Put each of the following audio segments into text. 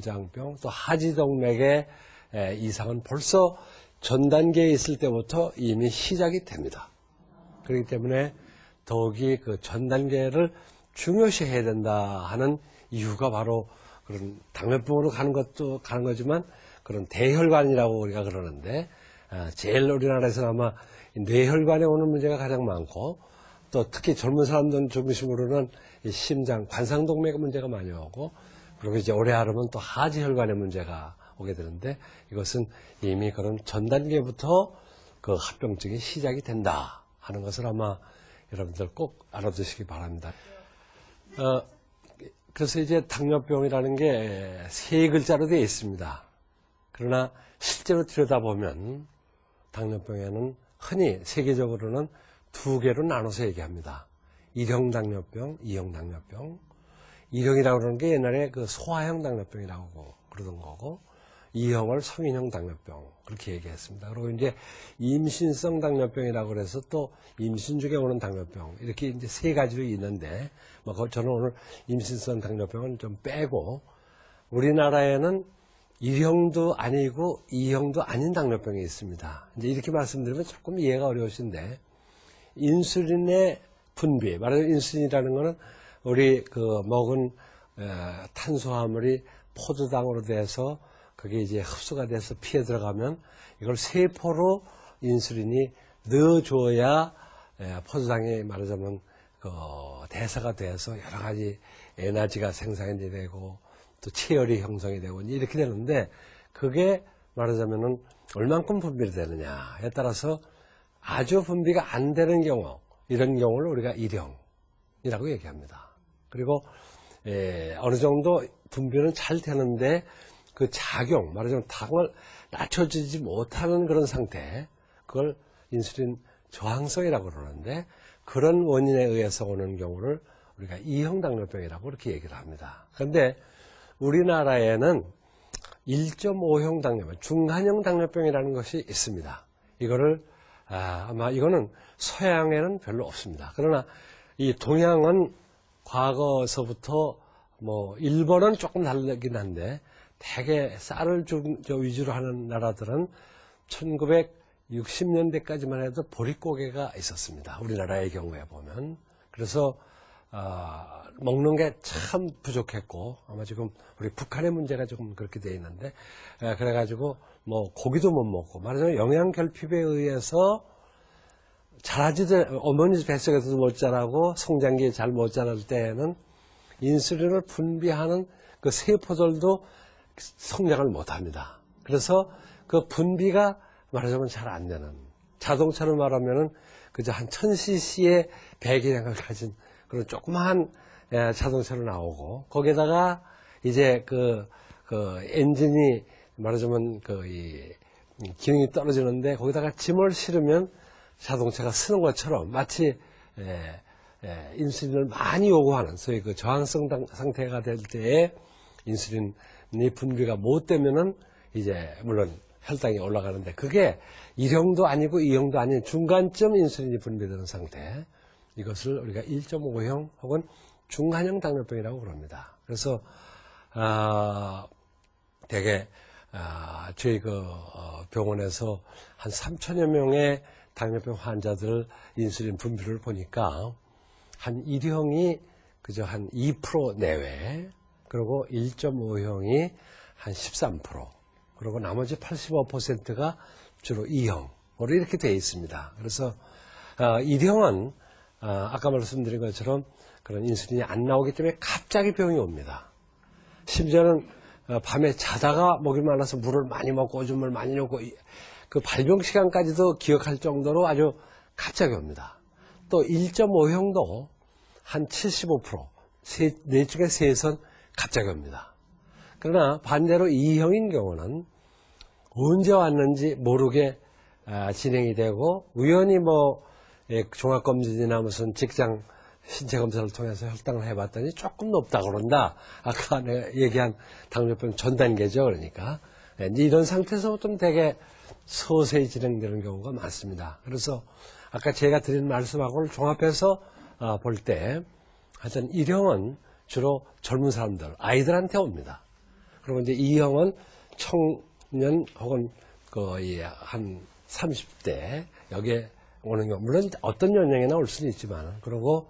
심장병 또 하지동맥의 이상은 벌써 전 단계에 있을 때부터 이미 시작이 됩니다. 그렇기 때문에 더욱이 그전 단계를 중요시해야 된다 하는 이유가 바로 그런 당뇨병으로 가는 것도 가는 거지만 그런 대혈관이라고 우리가 그러는데 아, 제일 우리나라에서는 아마 뇌혈관에 오는 문제가 가장 많고 또 특히 젊은 사람들 중심으로는 심장 관상동맥 문제가 많이 오고 그리고 이제 오래 하려면 또 하지 혈관의 문제가 오게 되는데 이것은 이미 그런 전 단계부터 그 합병증이 시작이 된다 하는 것을 아마 여러분들 꼭 알아두시기 바랍니다. 어, 그래서 이제 당뇨병이라는 게 세 글자로 되어 있습니다. 그러나 실제로 들여다보면 당뇨병에는 흔히 세계적으로는 두 개로 나눠서 얘기합니다. 일형 당뇨병, 이형 당뇨병. 일형이라고 그러는 게 옛날에 그 소아형 당뇨병이 라고 그러던 거고 이형을 성인형 당뇨병 그렇게 얘기했습니다. 그리고 이제 임신성 당뇨병이라고 그래서 또 임신 중에 오는 당뇨병 이렇게 이제 세 가지로 있는데 뭐 저는 오늘 임신성 당뇨병은 좀 빼고 우리나라에는 일형도 아니고 이형도 아닌 당뇨병이 있습니다. 이제 이렇게 말씀드리면 조금 이해가 어려우신데 인슐린의 분비 말하자면 인슐린이라는 거는 우리 그 먹은 탄수화물이 포도당으로 돼서 그게 이제 흡수가 돼서 피에 들어가면 이걸 세포로 인슐린이 넣어줘야 포도당이 말하자면 그 대사가 돼서 여러 가지 에너지가 생산이 되고 또 체열이 형성이 되고 이렇게 되는데 그게 말하자면은 얼만큼 분비를 되느냐에 따라서 아주 분비가 안 되는 경우 이런 경우를 우리가 일형이라고 얘기합니다. 그리고 예, 어느 정도 분비는 잘 되는데 그 작용, 말하자면 당을 낮춰주지 못하는 그런 상태, 그걸 인슐린 저항성이라고 그러는데 그런 원인에 의해서 오는 경우를 우리가 이형 당뇨병이라고 이렇게 얘기를 합니다. 그런데 우리나라에는 1.5형 당뇨병, 중간형 당뇨병이라는 것이 있습니다. 이거를 아, 아마 이거는 서양에는 별로 없습니다. 그러나 이 동양은 과거서부터 뭐 일본은 조금 다르긴 한데 대개 쌀을 좀 위주로 하는 나라들은 1960년대까지만 해도 보릿고개가 있었습니다. 우리나라의 경우에 보면 그래서 어, 먹는 게 참 부족했고 아마 지금 우리 북한의 문제가 조금 그렇게 돼 있는데 에, 그래가지고 뭐 고기도 못 먹고 말하자면 영양 결핍에 의해서 자라지들 어머니 뱃속에서도 못 자라고 성장기에 잘 못 자랄 때에는 인슐린을 분비하는 그 세포들도 성장을 못합니다. 그래서 그 분비가 말하자면 잘 안 되는 자동차로 말하면은 그저 한 1000cc의 배기량을 가진 그런 조그마한 예, 자동차로 나오고 거기에다가 이제 그, 그 엔진이 말하자면 그 이 기능이 떨어지는데 거기다가 짐을 실으면 자동차가 쓰는 것처럼 마치 예, 예, 인슐린을 많이 요구하는 소위 그 저항성 당, 상태가 될 때에 인슐린이 분비가 못 되면은 이제 물론 혈당이 올라가는데 그게 일형도 아니고 2형도 아닌 중간점 인슐린이 분비되는 상태 이것을 우리가 1.5형 혹은 중간형 당뇨병이라고 부릅니다 그래서 아, 되게 아, 저희 그 어, 병원에서 한 3천여 명의 당뇨병 환자들 인슐린 분비를 보니까 한 1형이 그저 한 2% 내외, 그리고 1.5형이 한 13%, 그리고 나머지 85%가 주로 2형으로 이렇게 되어 있습니다. 그래서 1형은 아, 아, 아까 말씀드린 것처럼 그런 인슐린이 안 나오기 때문에 갑자기 병이 옵니다. 심지어는 아, 밤에 자다가 먹일 만라서 물을 많이 먹고 오줌을 많이 넣고 그 발병 시간까지도 기억할 정도로 아주 갑자기 옵니다. 또 1.5형도 한 75%, 세, 네 중에 세선 갑자기 옵니다. 그러나 반대로 2형인 경우는 언제 왔는지 모르게 아, 진행이 되고 우연히 뭐 예, 종합검진이나 무슨 직장 신체 검사를 통해서 혈당을 해봤더니 조금 높다 그런다. 아까 내가 얘기한 당뇨병 전 단계죠. 그러니까 이제 이런 상태에서 좀 되게 서서히 진행되는 경우가 많습니다. 그래서 아까 제가 드린 말씀하고를 종합해서 어, 볼때 하여튼 1형은 주로 젊은 사람들, 아이들한테 옵니다. 그리고 이제 2형은 청년 혹은 거한 30대 여기에 오는 경우 물론 어떤 연령에나 올 수는 있지만 그리고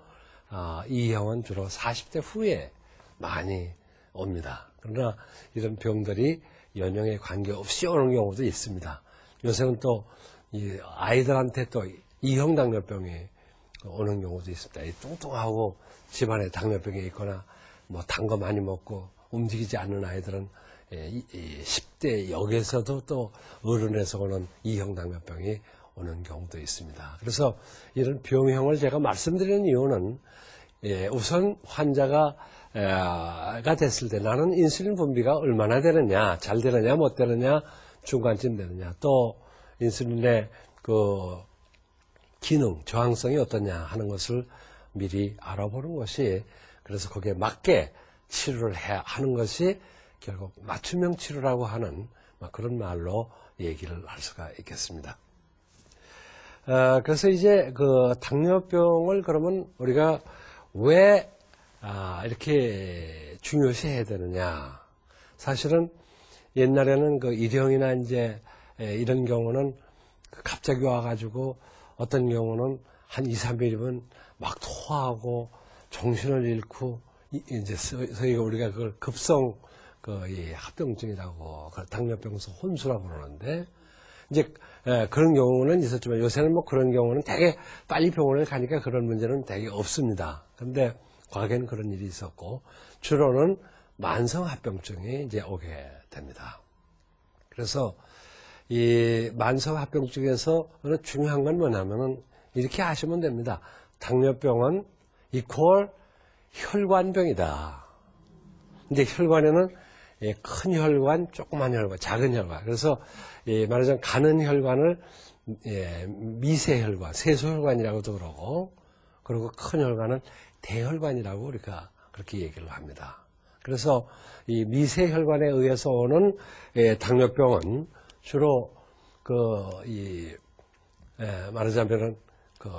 어, 아, 2형은 주로 40대 후에 많이 옵니다. 그러나 이런 병들이 연령에 관계없이 오는 경우도 있습니다. 요새는 또 이 아이들한테 또 이형 당뇨병이 오는 경우도 있습니다. 이 뚱뚱하고 집안에 당뇨병이 있거나 뭐 단 거 많이 먹고 움직이지 않는 아이들은 예, 이, 10대 역에서도 또 어른에서 오는 이형 당뇨병이 오는 경우도 있습니다. 그래서 이런 병형을 제가 말씀드리는 이유는 예, 우선 환자가 가 됐을 때 나는 인슐린 분비가 얼마나 되느냐, 잘 되느냐, 못 되느냐, 중간쯤 되느냐, 또 인슐린의 그 기능, 저항성이 어떠냐 하는 것을 미리 알아보는 것이 그래서 거기에 맞게 치료를 해 하는 것이 결국 맞춤형 치료라고 하는 그런 말로 얘기를 할 수가 있겠습니다. 어, 그래서 이제 그 당뇨병을 그러면 우리가 왜 아, 이렇게 중요시해야 되느냐. 사실은 옛날에는 그 일형이나 이제 이런 경우는 그 갑자기 와가지고 어떤 경우는 한 2, 3일이면 막 토하고 정신을 잃고 이제 저희가 우리가 그걸 급성 그이 합병증이라고 그 당뇨병에서 혼수라고 그러는데 이제 예, 그런 경우는 있었지만 요새는 뭐 그런 경우는 되게 빨리 병원을 가니까 그런 문제는 되게 없습니다. 근데 과거에는 그런 일이 있었고 주로는 만성합병증이 이제 오게 됩니다. 그래서 이 만성합병증에서는 중요한 건 뭐냐면은 이렇게 아시면 됩니다. 당뇨병은 이퀄 혈관병이다. 근데 혈관에는 예, 큰 혈관, 조그만 혈관, 작은 혈관. 그래서 예, 말하자면 가는 혈관을 예, 미세 혈관, 세소 혈관이라고도 그러고, 그리고 큰 혈관은 대혈관이라고 우리가 그렇게 얘기를 합니다. 그래서 이 미세 혈관에 의해서 오는 예, 당뇨병은 주로 그이 예, 말하자면은 그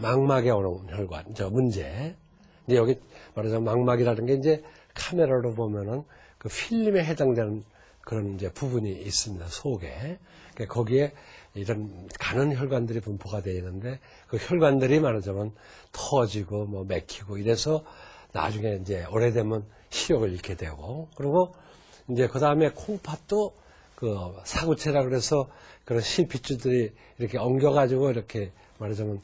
망막에 오는 혈관, 저 문제. 이제 여기 말하자면 망막이라는 게 이제 카메라로 보면은 그 필름에 해당되는 그런 이제 부분이 있습니다. 속에. 그러니까 거기에 이런 가는 혈관들이 분포가 되어 있는데 그 혈관들이 말하자면 터지고 뭐 맥히고 이래서 나중에 이제 오래되면 시력을 잃게 되고 그리고 이제 그 다음에 콩팥도 그 사구체라 그래서 그런 실핏줄들이 이렇게 엉겨가지고 이렇게 말하자면